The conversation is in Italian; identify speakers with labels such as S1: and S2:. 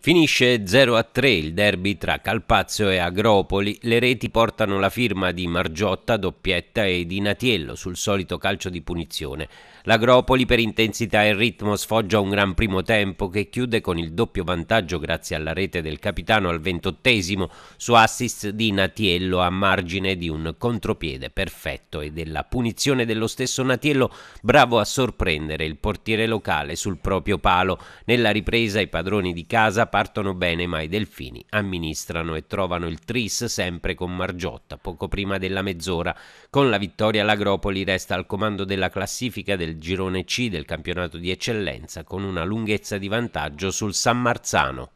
S1: Finisce 0-3 il derby tra Calpazio e Agropoli, le reti portano la firma di Margiotta, doppietta e di Natiello sul solito calcio di punizione. L'Agropoli per intensità e ritmo sfoggia un gran primo tempo che chiude con il doppio vantaggio grazie alla rete del capitano al ventottesimo su assist di Natiello a margine di un contropiede perfetto e della punizione dello stesso Natiello bravo a sorprendere il portiere locale sul proprio palo. Nella ripresa i padroni di casa partono bene, ma i delfini amministrano e trovano il tris sempre con Margiotta poco prima della mezz'ora. Con la vittoria l'Agropoli resta al comando della classifica del girone C del campionato di eccellenza con una lunghezza di vantaggio sul San Marzano.